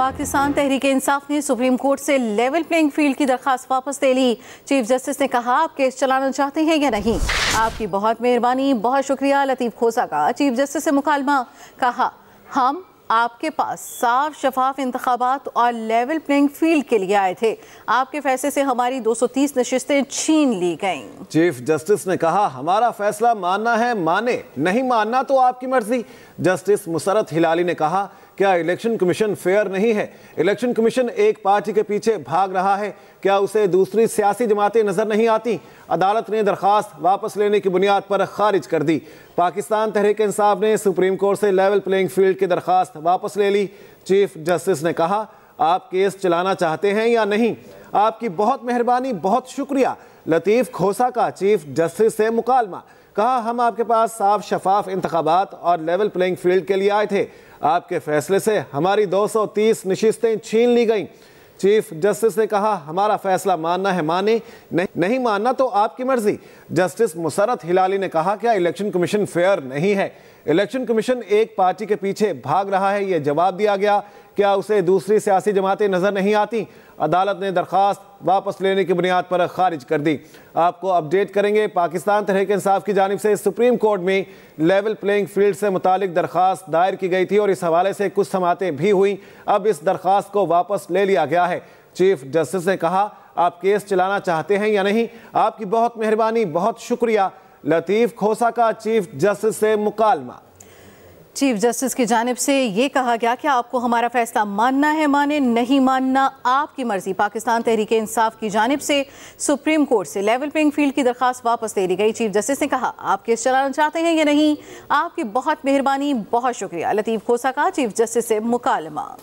पाकिस्तान तहरीक इंसाफ ने supreme court से level playing field की दरखास्त वापस ले ली चीफ जस्टिस ने कहा आप केस चलाना चाहते हैं या नहीं आपकी बहुत मेहरबानी बहुत शुक्रिया लतीफ़ खोसा का चीफ जस्टिस से मुकालमा कहा हम आपके पास साफ शफाफ इंतबात और लेवल प्लेइंग फील्ड के लिए आए थे आपके फैसले से हमारी 230 नशस्तें छीन ली गईं। चीफ जस्टिस ने कहा हमारा फैसला मानना है माने नहीं मानना तो आपकी मर्जी जस्टिस मुसरत हिलाली ने कहा क्या इलेक्शन कमीशन फेयर नहीं है इलेक्शन कमीशन एक पार्टी के पीछे भाग रहा है क्या उसे दूसरी सियासी जमातें नज़र नहीं आती अदालत ने दरखास्त वापस लेने की बुनियाद पर खारिज कर दी पाकिस्तान तहरीक इंसाफ ने सुप्रीम कोर्ट से लेवल प्लेइंग फील्ड की दरखास्त वापस ले ली चीफ जस्टिस ने कहा आप केस चलाना चाहते हैं या नहीं आपकी बहुत मेहरबानी बहुत शुक्रिया लतीफ़ खोसा का चीफ जस्टिस से मुकालमा कहा हम आपके पास साफ शफाफ इंतबात और लेवल प्लेइंग फील्ड के लिए आए थे आपके फैसले से हमारी 230 नशिस्तें छीन ली गईं चीफ जस्टिस ने कहा हमारा फैसला मानना है माने नहीं, नहीं मानना तो आपकी मर्जी जस्टिस मुसरत हिलाली ने कहा क्या इलेक्शन कमीशन फेयर नहीं है इलेक्शन कमीशन एक पार्टी के पीछे भाग रहा है यह जवाब दिया गया क्या उसे दूसरी सियासी जमातें नज़र नहीं आती अदालत ने दरखास्त वापस लेने की बुनियाद पर खारिज कर दी आपको अपडेट करेंगे पाकिस्तान तहरीक इंसाफ की जानब से सुप्रीम कोर्ट में लेवल प्लेइंग फील्ड से मुतालिक दरख्वास्त दायर की गई थी और इस हवाले से कुछ समातें भी हुई अब इस दरख्वास्त को वापस ले लिया गया है चीफ जस्टिस ने कहा आप केस चलाना चाहते हैं या नहीं आपकी बहुत मेहरबानी बहुत शुक्रिया लतीफ़ खोसा का चीफ जस्टिस से मुकालमा चीफ जस्टिस की जानब से ये कहा गया कि आपको हमारा फैसला मानना है माने नहीं मानना आपकी मर्जी पाकिस्तान तहरीक इंसाफ की जानब से सुप्रीम कोर्ट से लेवल प्लेइंग फील्ड की दरख्वास्त वापस दे दी गई चीफ जस्टिस ने कहा आप केस चलाना चाहते हैं या नहीं आपकी बहुत मेहरबानी बहुत शुक्रिया लतीफ़ खोसा का चीफ जस्टिस से मुकालमा